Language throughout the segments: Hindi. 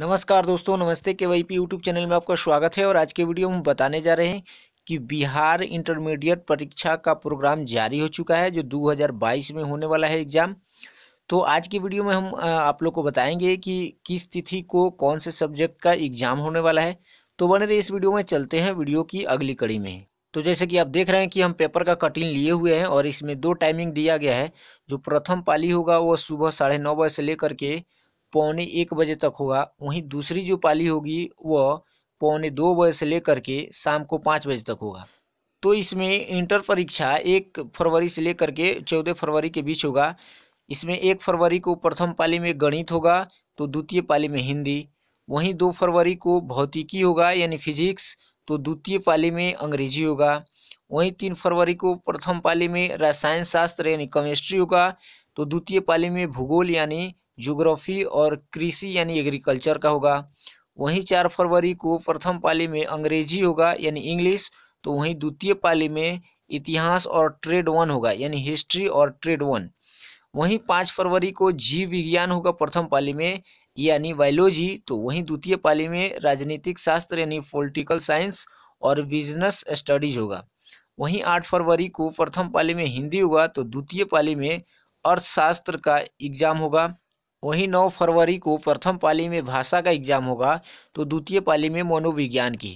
नमस्कार दोस्तों नमस्ते के वाई पी यूट्यूब चैनल में आपका स्वागत है और आज के वीडियो में बताने जा रहे हैं कि बिहार इंटरमीडिएट परीक्षा का प्रोग्राम जारी हो चुका है जो 2022 में होने वाला है एग्ज़ाम तो आज की वीडियो में हम आप लोग को बताएंगे कि किस तिथि को कौन से सब्जेक्ट का एग्ज़ाम होने वाला है तो बने रहे इस वीडियो में चलते हैं वीडियो की अगली कड़ी में तो जैसे कि आप देख रहे हैं कि हम पेपर का कटिंग लिए हुए हैं और इसमें दो टाइमिंग दिया गया है जो प्रथम पाली होगा वो सुबह साढ़े नौ बजे से लेकर के पौने एक बजे तक होगा वहीं दूसरी जो पाली होगी वह पौने दो बजे से लेकर के शाम को पाँच बजे तक होगा तो इसमें इंटर परीक्षा एक फरवरी से लेकर के चौदह फरवरी के बीच होगा इसमें एक फरवरी को प्रथम पाली में गणित होगा तो द्वितीय पाली में हिंदी वहीं दो फरवरी को भौतिकी होगा यानी फिजिक्स तो द्वितीय पाली में अंग्रेजी होगा वहीं तीन फरवरी को प्रथम पाली में रसायन शास्त्र यानी केमिस्ट्री होगा तो द्वितीय पाली में भूगोल यानी जोग्राफी और कृषि यानी एग्रीकल्चर का होगा वहीं चार फरवरी को प्रथम पाली में अंग्रेजी होगा यानी इंग्लिश तो वहीं द्वितीय पाली में इतिहास और ट्रेड वन होगा यानी हिस्ट्री और ट्रेड वन वहीं पाँच फरवरी को जीव विज्ञान होगा प्रथम पाली में यानी बायोलॉजी तो वहीं द्वितीय पाली में राजनीतिक शास्त्र यानी पोलिटिकल साइंस और बिजनेस स्टडीज होगा वहीं आठ फरवरी को प्रथम पाली में हिंदी होगा तो द्वितीय पाली में अर्थशास्त्र का एग्जाम होगा वहीं 9 फरवरी को प्रथम पाली में भाषा का एग्जाम होगा तो द्वितीय पाली में मनोविज्ञान की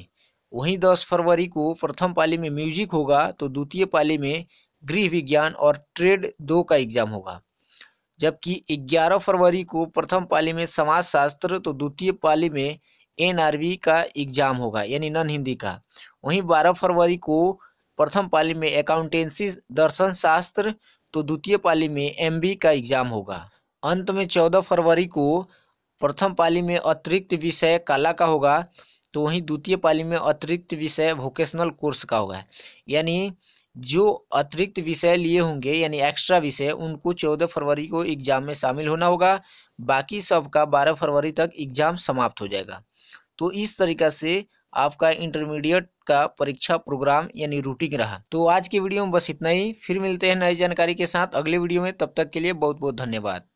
वहीं 10 फरवरी को प्रथम पाली में म्यूजिक होगा तो द्वितीय पाली में गृह विज्ञान और ट्रेड दो का एग्जाम होगा जबकि 11 फरवरी को प्रथम पाली में समाजशास्त्र तो द्वितीय पाली में एनआरबी का एग्जाम होगा यानी नन हिंदी का वहीं 12 फरवरी को प्रथम पाली में अकाउंटेंसी दर्शन शास्त्र तो द्वितीय पाली में एमबी का एग्जाम होगा अंत में चौदह फरवरी को प्रथम पाली में अतिरिक्त विषय कला का होगा तो वहीं द्वितीय पाली में अतिरिक्त विषय वोकेशनल कोर्स का होगा यानी जो अतिरिक्त विषय लिए होंगे यानी एक्स्ट्रा विषय उनको चौदह फरवरी को एग्जाम में शामिल होना होगा बाकी सबका बारह फरवरी तक एग्जाम समाप्त हो जाएगा तो इस तरीका से आपका इंटरमीडिएट का परीक्षा प्रोग्राम यानी रूटीन रहा तो आज के वीडियो में बस इतना ही फिर मिलते हैं नई जानकारी के साथ अगले वीडियो में तब तक के लिए बहुत बहुत धन्यवाद